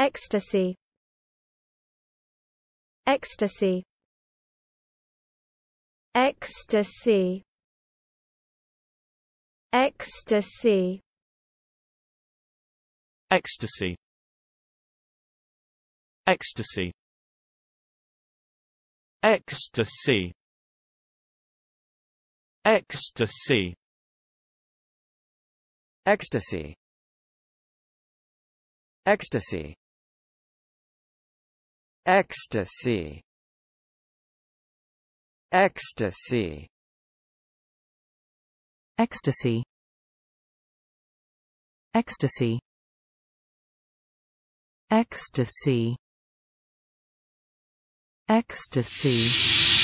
Ecstasy Ecstasy Ecstasy Ecstasy Ecstasy Ecstasy Ecstasy Ecstasy Ecstasy Ecstasy ecstasy ecstasy ecstasy ecstasy ecstasy ecstasy